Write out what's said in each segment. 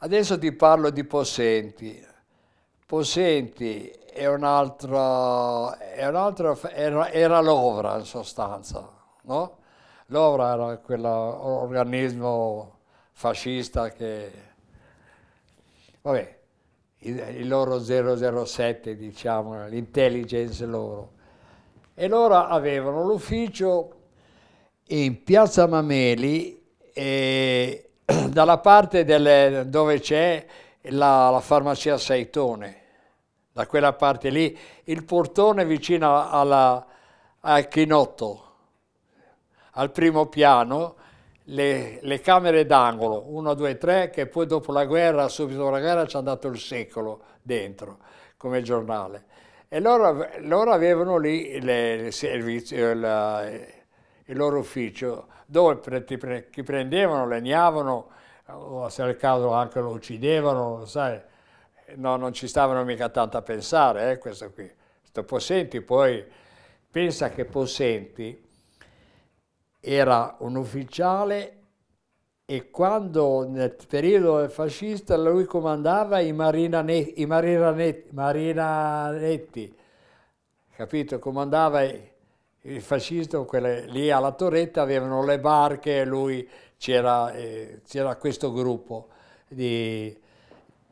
Adesso ti parlo di Possenti. Possenti è un'altra, era, era l'ovra in sostanza, no? L'ovra era quell'organismo fascista che, vabbè, il, loro 007, diciamo, l'intelligence loro. E loro avevano l'ufficio in piazza Mameli e dalla parte delle, dove c'è la, la, farmacia Saitone, da quella parte lì, il portone vicino alla, al chinotto, al primo piano, le, le camere d'angolo, 1, 2, 3, che poi dopo la guerra, subito dopo la guerra, ci hanno dato il secolo dentro, come giornale. E loro, loro avevano lì le, il, servizio, il, il loro ufficio, dove ti, pre ti prendevano, legnavano, o se era il caso anche lo uccidevano, sai, no, non ci stavano mica tanto a pensare, eh, questo qui. Sto Possenti poi, pensa che Possenti era un ufficiale e quando nel periodo fascista lui comandava i, marinanetti, i marinanetti, marinanetti capito? Comandava i, il fascista, quelle, lì alla Torretta avevano le barche e lui c'era eh, questo gruppo di,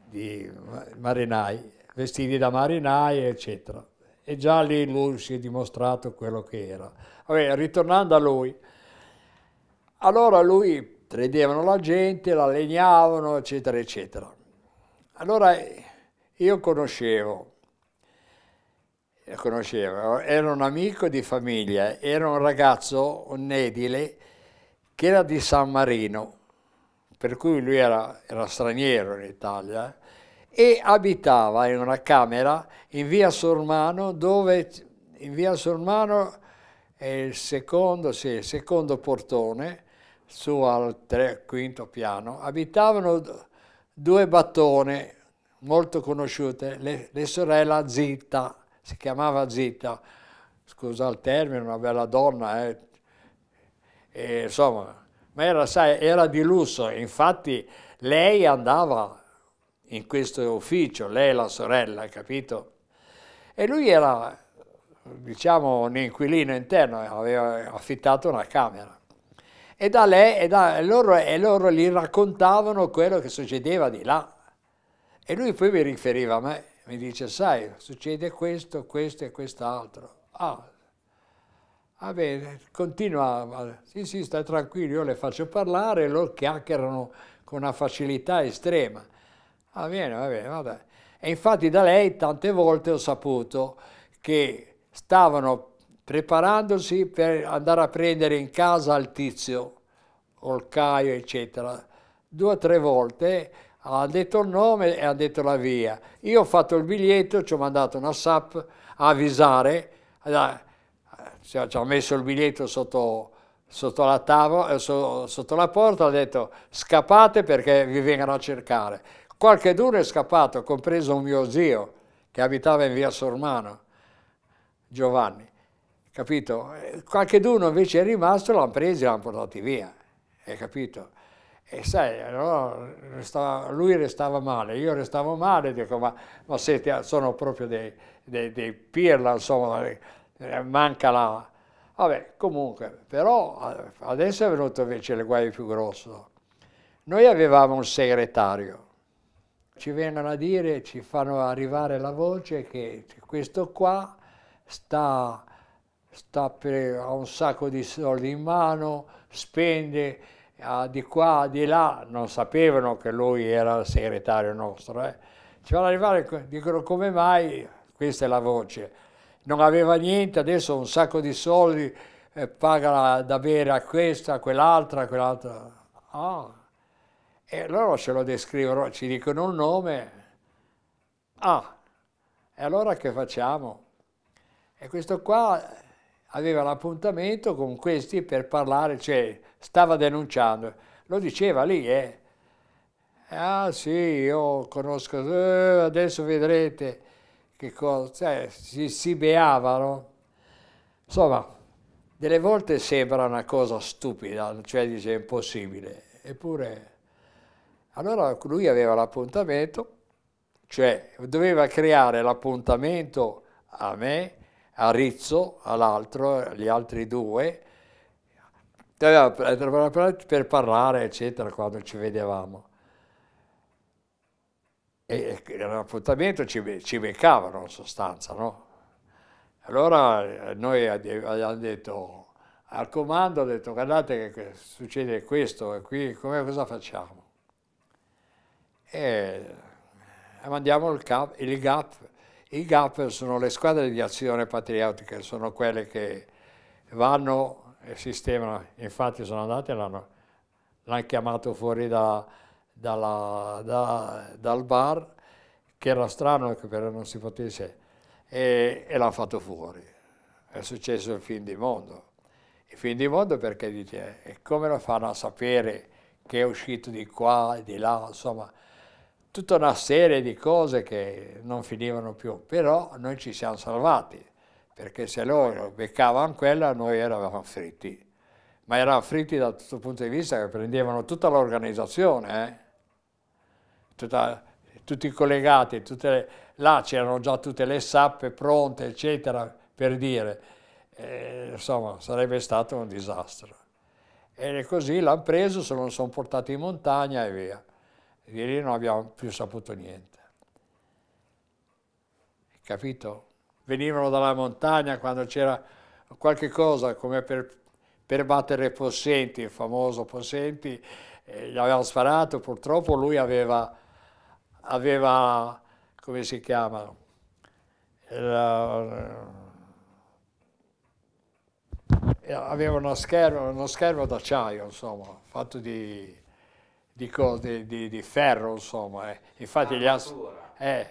di, marinai, vestiti da marinai, eccetera. E già lì lui si è dimostrato quello che era. Vabbè, ritornando a lui, allora lui prendevano la gente, la legnavano, eccetera, eccetera. Allora eh, io conoscevo eh, conosceva, era un amico di famiglia, era un ragazzo, un edile, che era di San Marino, per cui lui era, era straniero in Italia, e abitava in una camera in via Sormano, dove in via Sormano è il secondo, sì, il secondo portone, su al tre, quinto piano, abitavano due battone molto conosciute, le, le sorella Zitta si chiamava Zitta, scusa il termine, una bella donna, eh. e, insomma, ma era, sai, era di lusso, infatti lei andava in questo ufficio, lei e la sorella, capito? E lui era, diciamo, un inquilino interno, aveva affittato una camera. E da lei, e, da, e loro, e loro gli raccontavano quello che succedeva di là. E lui poi mi riferiva a me, mi dice, sai, succede questo, questo e quest'altro. Ah, ah bene, continua, sì sì, stai tranquillo, io le faccio parlare e loro chiacchierano con una facilità estrema. Va bene, va bene, va bene. E infatti da lei tante volte ho saputo che stavano preparandosi per andare a prendere in casa il tizio, o il Caio, eccetera, due o tre volte ha detto il nome e ha detto la via. Io ho fatto il biglietto, ci ho mandato una SAP a avvisare, ci ha messo il biglietto sotto, sotto, la, tavola, eh, sotto la porta, ha detto scappate perché vi vengono a cercare. Qualche duro è scappato, compreso un mio zio che abitava in via Sormano, Giovanni, capito? Eh, qualche d'uno invece è rimasto, l'hanno preso e l'hanno portato via, hai capito? E sai, allora restava, lui restava male, io restavo male, dico ma, ma siete, ah, sono proprio dei, dei, dei pirla, insomma, eh, manca la... Vabbè, comunque, però eh, adesso è venuto invece il guaio più grosso. Noi avevamo un segretario, ci vengono a dire, ci fanno arrivare la voce che questo qua sta, sta per, ha un sacco di soldi in mano, spende, Ah, di qua, di là, non sapevano che lui era il segretario nostro. Eh. Ci vanno arrivare, e dicono come mai, questa è la voce, non aveva niente, adesso un sacco di soldi, eh, paga da bere a questa, a quell'altra, a quell'altra. Ah. E loro ce lo descrivono, ci dicono un nome. Ah, e allora che facciamo? E questo qua aveva l'appuntamento con questi per parlare, cioè stava denunciando, lo diceva lì, eh. Ah sì, io conosco, eh, adesso vedrete che cosa, eh, cioè, si, si beavano. Insomma, delle volte sembra una cosa stupida, cioè dice impossibile, eppure... Allora lui aveva l'appuntamento, cioè doveva creare l'appuntamento a me a Rizzo, all'altro, gli altri due, eh, per parlare, eccetera, quando ci vedevamo. E era ci, ci beccavano in sostanza, no? Allora noi abbiamo detto, al comando ha detto, guardate che succede questo e qui, come cosa facciamo? E eh, mandiamo il, cap, il GAP i GAP sono le squadre di azione patriottica, sono quelle che vanno e sistemano, infatti sono andate e l'hanno, chiamato fuori da, dalla, da, dal bar, che era strano che però non si potesse, e, e l'hanno fatto fuori. È successo il fin di mondo. Il fin di mondo perché dice, e come lo fanno a sapere che è uscito di qua, di là, insomma tutta una serie di cose che non finivano più, però noi ci siamo salvati, perché se loro beccavano quella noi eravamo fritti, ma eravamo fritti da tutto punto di vista che prendevano tutta l'organizzazione, eh? tutti i collegati, le, là c'erano già tutte le sappe pronte, eccetera, per dire, eh, insomma, sarebbe stato un disastro. E così l'hanno preso, se non sono portati in montagna e via lì non abbiamo più saputo niente. Capito? Venivano dalla montagna quando c'era qualche cosa come per, per battere Possenti, il famoso Possenti, e eh, gli avevano sparato, purtroppo lui aveva, aveva come si chiama, il, eh, aveva uno schermo, uno schermo d'acciaio, insomma, fatto di di, cose, di, di ferro, insomma. Eh. Infatti gli hanno... Eh,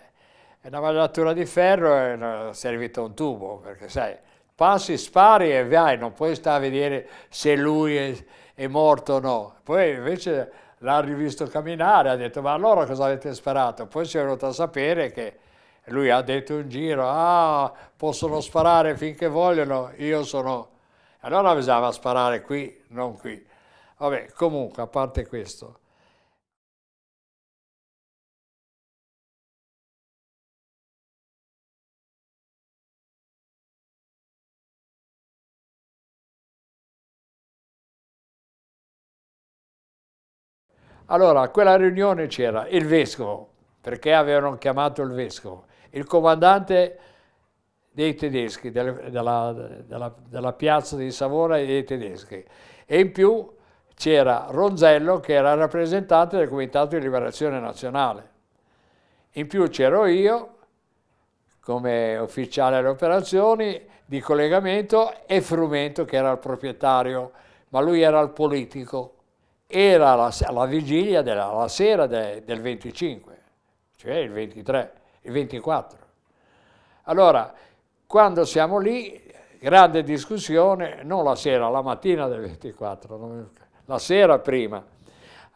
una magliatura di ferro è servito un tubo, perché sai, passi, spari e vai, non puoi stare a vedere se lui è, è morto o no. Poi invece l'ha rivisto camminare, ha detto ma allora cosa avete sparato? Poi si è venuto a sapere che lui ha detto in giro, ah, possono sparare finché vogliono, io sono... Allora bisognava sparare qui, non qui. Vabbè, comunque, a parte questo, Allora, a quella riunione c'era il vescovo, perché avevano chiamato il vescovo, il comandante dei tedeschi, delle, della, della, della, piazza di Savona e dei tedeschi, e in più c'era Ronzello che era rappresentante del Comitato di Liberazione Nazionale. In più c'ero io come ufficiale alle operazioni di collegamento e Frumento che era il proprietario, ma lui era il politico era la, la vigilia della la sera de, del 25, cioè il 23, il 24. Allora, quando siamo lì, grande discussione, non la sera, la mattina del 24, la sera prima.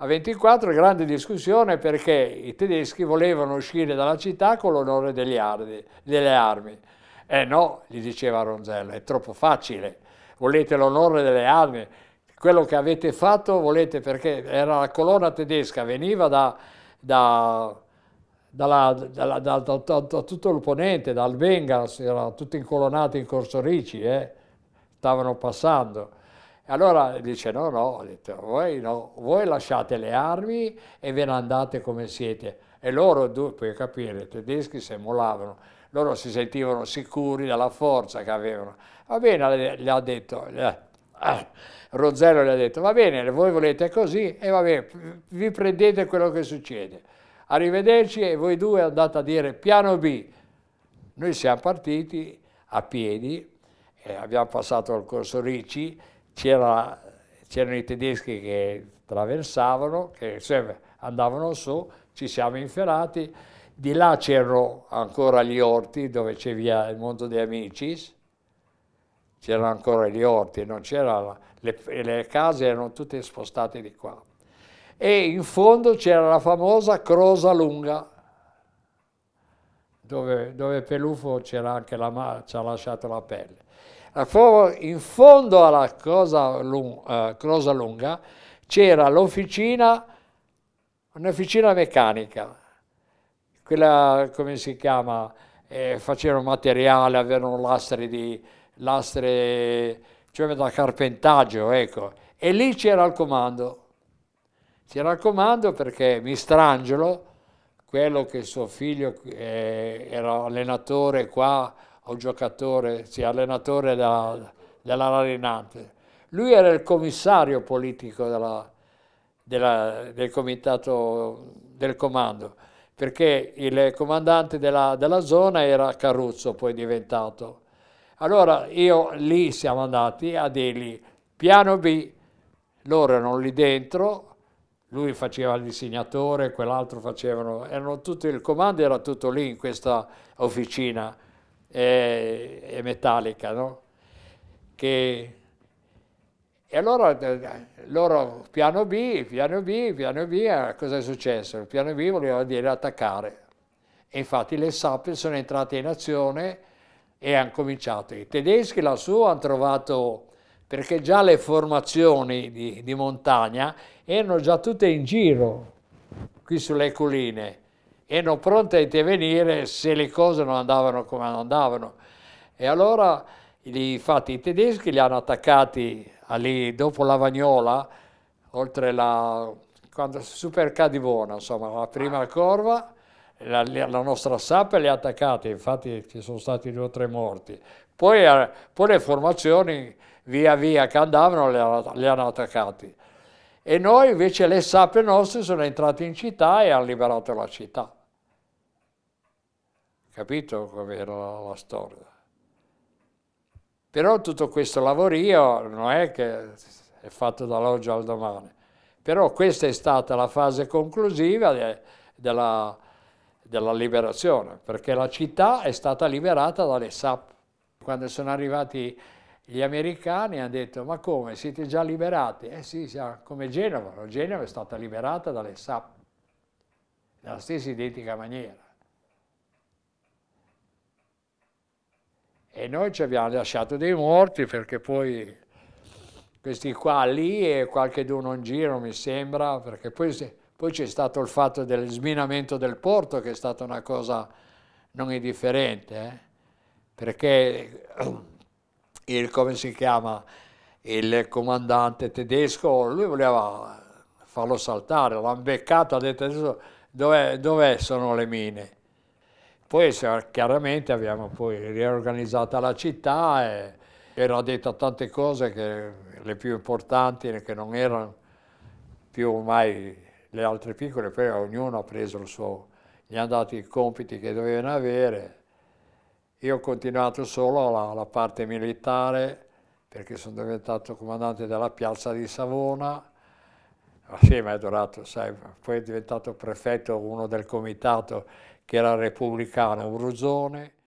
A 24 grande discussione perché i tedeschi volevano uscire dalla città con l'onore delle armi. Eh no, gli diceva Ronzello, è troppo facile, volete l'onore delle armi, quello che avete fatto volete perché era la colonna tedesca, veniva da, da, dalla, da, da, da tutto il ponente, dal Bengal, erano tutti incolonati in Corsorici, eh? stavano passando. Allora dice no, no, ho detto, voi, no, voi lasciate le armi e ve ne andate come siete. E loro, puoi capire, i tedeschi si emulavano, loro si sentivano sicuri dalla forza che avevano. Va bene, gli ha detto, Ah, gli ha detto, va bene, voi volete così e va bene, vi prendete quello che succede. Arrivederci e voi due andate a dire piano B. Noi siamo partiti a piedi, abbiamo passato il corso Ricci, c'erano i tedeschi che traversavano, che andavano su, ci siamo inferati, di là c'erano ancora gli orti dove c'è via il mondo dei Amicis, c'erano ancora gli orti, la, le, le, case erano tutte spostate di qua. E in fondo c'era la famosa Crosa Lunga, dove, dove Pelufo c'era anche la, ci ha lasciato la pelle. In fondo alla Crosa, Lunga, eh, Lunga c'era l'officina, un'officina meccanica, quella come si chiama, eh, facevano materiale, avevano lastre di, lastre, cioè da carpentaggio, ecco. E lì c'era il comando. C'era il comando perché Mistrangelo, quello che suo figlio eh, era allenatore qua, o giocatore, sì, allenatore della, della Larinante, lui era il commissario politico della, della, del comitato del comando, perché il comandante della, della zona era Carruzzo, poi diventato allora io lì siamo andati a Delhi, piano B, loro erano lì dentro, lui faceva il disegnatore, quell'altro facevano, erano tutto, il comando era tutto lì in questa officina eh, metallica, no? Che, e allora eh, eh, loro piano B, piano B, piano B, eh, cosa è successo? Il piano B voleva dire attaccare. E infatti le SAP sono entrate in azione e hanno cominciato. I tedeschi lassù hanno trovato, perché già le formazioni di, di montagna erano già tutte in giro qui sulle colline, erano pronte a intervenire se le cose non andavano come andavano. E allora, infatti, i tedeschi li hanno attaccati lì dopo la Vagnola, oltre la quando, Super Cadivona, insomma, la prima corva, la, la nostra SAP li ha attaccati, infatti ci sono stati due o tre morti. Poi, eh, poi le formazioni via via che andavano li, li hanno attaccati. E noi invece le SAP nostre sono entrate in città e hanno liberato la città. Capito come era la, la storia? Però tutto questo lavorio non è che è fatto dall'oggi al domani. Però questa è stata la fase conclusiva de, della della liberazione, perché la città è stata liberata dalle SAP. Quando sono arrivati gli americani hanno detto ma come, siete già liberati? Eh sì, come Genova, Genova è stata liberata dalle SAP, nella stessa identica maniera. E noi ci abbiamo lasciato dei morti perché poi questi qua lì e qualche d'uno in giro mi sembra, perché poi poi c'è stato il fatto del sminamento del porto che è stata una cosa non indifferente, eh? perché eh, il, come si chiama, il comandante tedesco, lui voleva farlo saltare, l'hanno beccato, ha detto adesso dove, dove sono le mine? Poi chiaramente abbiamo poi riorganizzato la città e era detto tante cose che, le più importanti che non erano più mai le altre piccole, poi ognuno ha preso il suo, gli hanno dato i compiti che dovevano avere. Io ho continuato solo la, la parte militare perché sono diventato comandante della piazza di Savona, assieme ah, a Dorato, sai, poi è diventato prefetto uno del comitato che era repubblicano, Uruzone.